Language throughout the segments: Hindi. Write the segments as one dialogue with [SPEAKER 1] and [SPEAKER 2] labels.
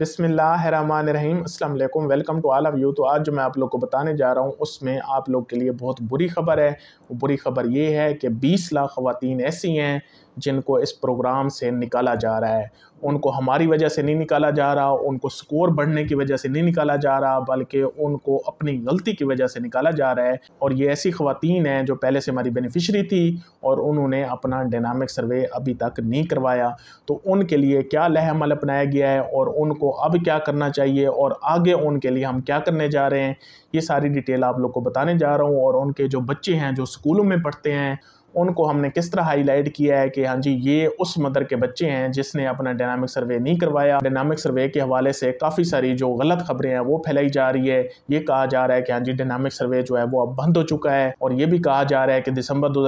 [SPEAKER 1] बिसमीम अल्लाम welcome to all of you तो आज जो मैं आप लोग को बताने जा रहा हूँ उसमें आप लोग के लिए बहुत बुरी खबर है बुरी खबर ये है कि 20 लाख खातन ऐसी हैं जिनको इस प्रोग्राम से निकाला जा रहा है उनको हमारी वजह से नहीं निकाला जा रहा उनको स्कोर बढ़ने की वजह से नहीं निकाला जा रहा बल्कि उनको अपनी गलती की वजह से निकाला जा रहा है और ये ऐसी खुवान हैं जो पहले से हमारी बेनिफिशरी थी और उन्होंने अपना डायनामिक सर्वे अभी तक नहीं करवाया तो उनके लिए क्या लहमल अपनाया गया है और उनको अब क्या करना चाहिए और आगे उनके लिए हम क्या करने जा रहे हैं ये सारी डिटेल आप लोग को बताने जा रहा हूँ और उनके जो बच्चे हैं जो स्कूलों में पढ़ते हैं उनको हमने किस तरह हाईलाइट किया है कि हाँ जी ये उस मदर के बच्चे हैं जिसने अपना डायनामिक सर्वे नहीं करवाया डायनामिक सर्वे के हवाले से काफ़ी सारी जो गलत खबरें हैं वो फैलाई जा रही है ये कहा जा रहा है कि हाँ जी डायनामिक सर्वे जो है वो अब बंद हो चुका है और ये भी कहा जा रहा है कि दिसंबर दो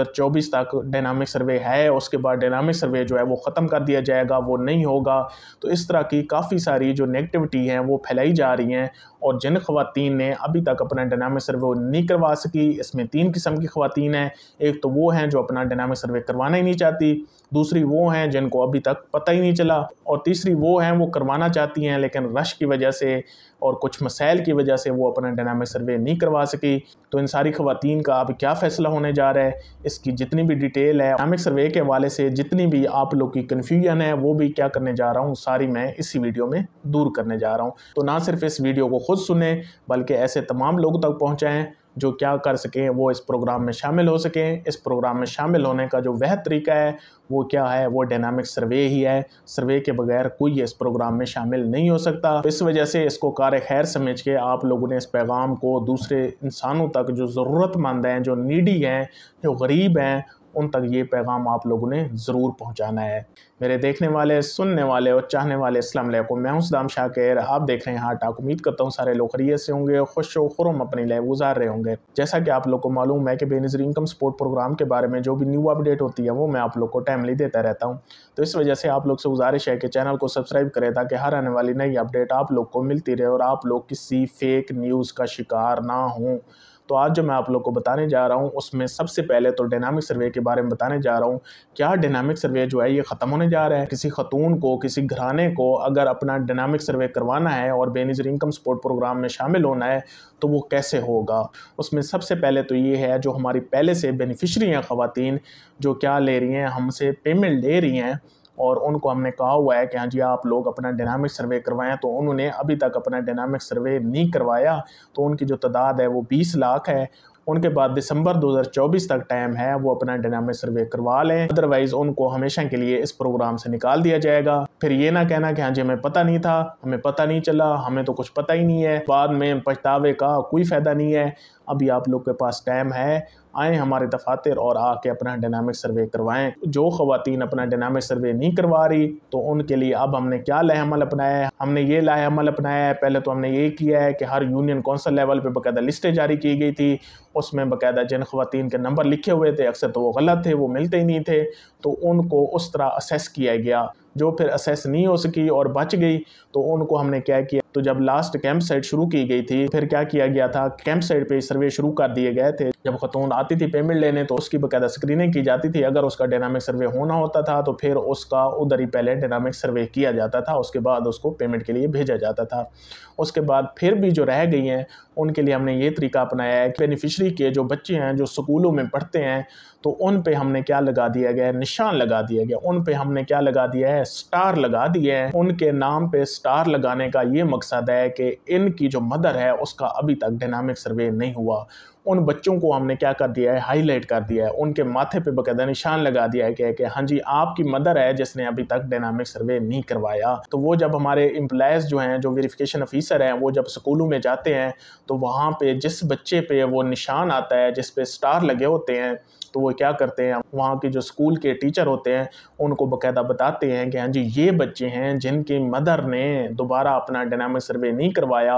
[SPEAKER 1] तक डायनामिक सर्वे है उसके बाद डायनामिक सर्वे जो है वो ख़त्म कर दिया जाएगा वो नहीं होगा तो इस तरह की काफ़ी सारी जो नेगेटिविटी हैं वो फैलाई जा रही हैं और जिन खातन ने अभी तक अपना डायनामिक सर्वे नहीं करवा सकी इसमें तीन किस्म की खुवान हैं एक तो वो हैं जो अपना डायनामिक सर्वे करवाना ही नहीं चाहती दूसरी वो हैं जिनको अभी तक पता ही नहीं चला और तीसरी वो हैं वो करवाना चाहती हैं लेकिन रश की वजह से और कुछ मसाइल की वजह से वो अपना डायनामिक सर्वे नहीं करवा सकी तो इन सारी खुवान का अब क्या फ़ैसला होने जा रहा है इसकी जितनी भी डिटेल है डायनामिक सर्वे के हवाले से जितनी भी आप लोग की कन्फ्यूजन है वो भी क्या करने जा रहा हूँ सारी मैं इसी वीडियो में दूर करने जा रहा हूँ तो ना सिर्फ इस वीडियो को खुद सुने बल्कि ऐसे तमाम लोगों तक पहुँचाएँ जो क्या कर सकें वो इस प्रोग्राम में शामिल हो सकें इस प्रोग्राम में शामिल होने का जो वह तरीका है वो क्या है वो डायनामिक सर्वे ही है सर्वे के बगैर कोई इस प्रोग्राम में शामिल नहीं हो सकता इस वजह से इसको कार खैर समझ के आप लोगों ने इस पैगाम को दूसरे इंसानों तक जो ज़रूरतमंद हैं जो नीडी हैं जो गरीब हैं उन तक ये पैगाम आप लोगों ने ज़रूर पहुँचाना है मेरे देखने वाले सुनने वाले और चाहने वाले इस्लाम को मैं हूँ सदाम शाह शाकिर आप देख रहे हैं हाँ टाक उम्मीद करता हूँ सारे लोग खरीय से होंगे खुश व खुरम अपनी लाइफ गुजार रहे होंगे जैसा कि आप लोग को मालूम है कि बेनजर इनकम सपोर्ट प्रोग्राम के बारे में जो भी न्यू अपडेट होती है वो मैं आप लोग को टाइमली देता रहता हूँ तो इस वजह से आप लोग से गुजारिश है कि चैनल को सब्सक्राइब करें ताकि हर आने वाली नई अपडेट आप लोग को मिलती रहे और आप लोग किसी फेक न्यूज़ का शिकार ना हों तो आज जो मैं आप लोग को बताने जा रहा हूँ उसमें सबसे पहले तो डायनामिक सर्वे के बारे में बताने जा रहा हूँ क्या डायनामिक सर्वे जो है ये ख़त्म होने जा रहा है किसी खतून को किसी घराने को अगर अपना डायनामिक सर्वे करवाना है और बेनिजर इनकम सपोर्ट प्रोग्राम में शामिल होना है तो वो कैसे होगा उसमें सबसे पहले तो ये है जो हमारी पहले से बेनिफिशरी हैं ख़वान जो क्या ले रही हैं हमसे पेमेंट ले रही हैं और उनको हमने कहा हुआ है कि हाँ जी आप लोग अपना डायनामिक सर्वे करवाएं तो उन्होंने अभी तक अपना डायनामिक सर्वे नहीं करवाया तो उनकी जो तादाद है वो बीस लाख है उनके बाद दिसंबर 2024 तक टाइम है वो अपना डायनामिक सर्वे करवा लें अदरवाइज़ उनको हमेशा के लिए इस प्रोग्राम से निकाल दिया जाएगा फिर ये ना कहना कि हाँ जी हमें पता नहीं था हमें पता नहीं चला हमें तो कुछ पता ही नहीं है बाद में पछतावे का कोई फ़ायदा नहीं है अभी आप लोग के पास टाइम है आएँ हमारे दफातर और आके अपना डायनामिक सर्वे करवाएं जो ख़वातीन अपना डायनामिक सर्वे नहीं करवा रही तो उनके लिए अब हमने क्या लाहेमल अपनाया है हमने ये लाहमल अपनाया है पहले तो हमने ये किया है कि हर यूनियन कौंसल लेवल पर बाकायदा लिस्टें जारी की गई थी उसमें बाकायदा जिन खुवान के नंबर लिखे हुए थे अक्सर तो वो गलत थे वो मिलते ही नहीं थे तो उनको उस तरह असेस किया गया जो फिर असेस नहीं हो सकी और बच गई तो उनको हमने क्या किया तो जब लास्ट कैंप साइट शुरू की गई थी फिर क्या किया गया था कैंप साइट पे सर्वे शुरू कर दिए गए थे जब खतून आती थी पेमेंट लेने तो उसकी बकायदा स्क्रीनिंग की जाती थी अगर उसका डायनामिक सर्वे होना होता था तो फिर उसका उधर ही पहले डायनामिक सर्वे किया जाता था उसके बाद उसको पेमेंट के लिए भेजा जाता था उसके बाद फिर भी जो रह गई हैं उनके लिए हमने ये तरीका अपनाया है कि बेनिफिशरी के जो बच्चे हैं जो स्कूलों में पढ़ते हैं तो उन पे हमने क्या लगा दिया गया है निशान लगा दिया गया उन पे हमने क्या लगा दिया है स्टार लगा दिए हैं उनके नाम पे स्टार लगाने का ये मकसद है कि इनकी जो मदर है उसका अभी तक डायनामिक सर्वे नहीं हुआ उन बच्चों को हमने क्या कर दिया है हाईलाइट कर दिया है उनके माथे पे बकायदा निशान लगा दिया है कि, कि हाँ जी आपकी मदर है जिसने अभी तक डायनामिक सर्वे नहीं करवाया तो वो जब हमारे एम्प्लॉयज़ जो हैं जो वेरिफिकेशन ऑफिसर हैं वो जब स्कूलों में जाते हैं तो वहाँ पर जिस बच्चे पे वो निशान आता है जिस पे स्टार लगे होते हैं तो वो क्या करते हैं वहाँ के जो स्कूल के टीचर होते हैं उनको बकायदा बताते हैं कि हाँ जी ये बच्चे हैं जिनकी मदर ने दोबारा अपना डायनामिक सर्वे नहीं करवाया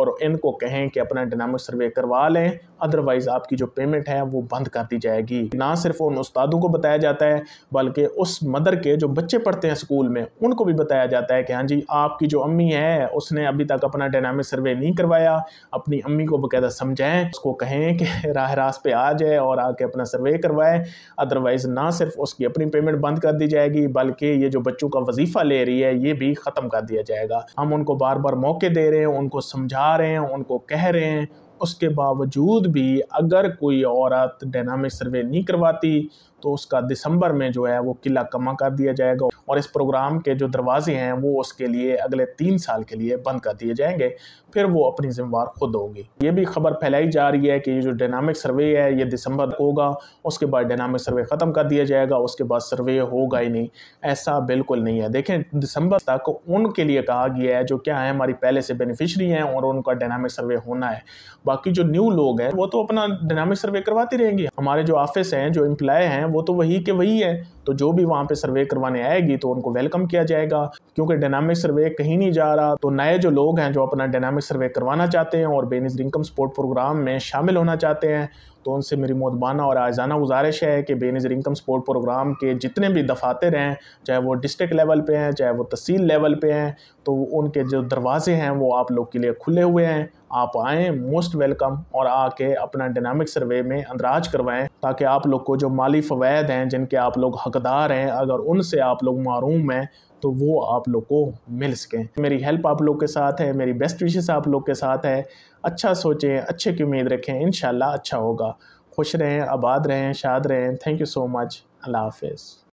[SPEAKER 1] और इनको कहें कि अपना डायनामिक सर्वे करवा लें अदरवाइज़ आपकी जो पेमेंट है वो बंद कर दी जाएगी ना सिर्फ उन उस्तादों को बताया जाता है बल्कि उस मदर के जो बच्चे पढ़ते हैं स्कूल में उनको भी बताया जाता है कि हाँ जी आपकी जो अम्मी है उसने अभी तक अपना डायनामिक सर्वे नहीं करवाया अपनी अम्मी को बकायदा समझाएं उसको कहें कि राह रास पे आ जाए और आके अपना सर्वे करवाए अदरवाइज़ ना सिर्फ उसकी अपनी पेमेंट बंद कर दी जाएगी बल्कि ये जो बच्चों का वजीफ़ा ले रही है ये भी ख़त्म कर दिया जाएगा हम उनको बार बार मौके दे रहे हैं उनको समझा रहे हैं उनको कह रहे हैं उसके बावजूद भी अगर कोई औरत डायनामिक सर्वे नहीं करवाती तो उसका दिसंबर में जो है वो किला कमा कर दिया जाएगा और इस प्रोग्राम के जो दरवाजे हैं वो उसके लिए अगले तीन साल के लिए बंद कर दिए जाएंगे फिर वो अपनी जिम्मेवार खुद होगी ये भी खबर फैलाई जा रही है कि ये जो डायनामिक सर्वे है ये दिसंबर होगा उसके बाद डायनामिक सर्वे ख़त्म कर दिया जाएगा उसके बाद सर्वे होगा ही नहीं ऐसा बिल्कुल नहीं है देखें दिसंबर तक उनके लिए कहा गया है जो क्या है हमारी पहले से बेनिफिशरी हैं और उनका डायनामिक सर्वे होना है बाकी जो न्यू लोग हैं वो तो अपना डायनामिक सर्वे करवाती रहेंगी हमारे जो ऑफिस हैं जो एम्प्लॉय हैं वो तो वही के वही है तो जो भी वहाँ पर सर्वे करवाने आएगी मिलेगी तो उनको वेलकम किया जाएगा क्योंकि डायनामिक सर्वे कहीं नहीं जा रहा तो नए जो लोग हैं जो अपना डायनामिक सर्वे करवाना चाहते हैं और बेनिज इनकम सपोर्ट प्रोग्राम में शामिल होना चाहते हैं तो उनसे मेरी मोदबाना और आजाना गुजारिश है कि बेनजर इनकम सपोर्ट प्रोग्राम के जितने भी दफातर हैं चाहे वो डिस्ट्रिक्ट लेवल पे हैं चाहे वो तहसील लेवल पे हैं तो उनके जो दरवाज़े हैं वो आप लोग के लिए खुले हुए हैं आप आएँ मोस्ट वेलकम और आके अपना डायनामिक सर्वे में अंदराज करवाएं ताकि आप लोग को जो माली फ़वैद हैं जिनके आप लोग हकदार हैं अगर उनसे आप लोग मरूम हैं तो वो आप लोग को मिल सकें मेरी हेल्प आप लोग के साथ है मेरी बेस्ट विशेष आप लोग के साथ है अच्छा सोचें अच्छे की उम्मीद रखें इन अच्छा होगा खुश रहें आबाद रहें शाद रहें थैंक यू सो मच अल्लाह हाफिज़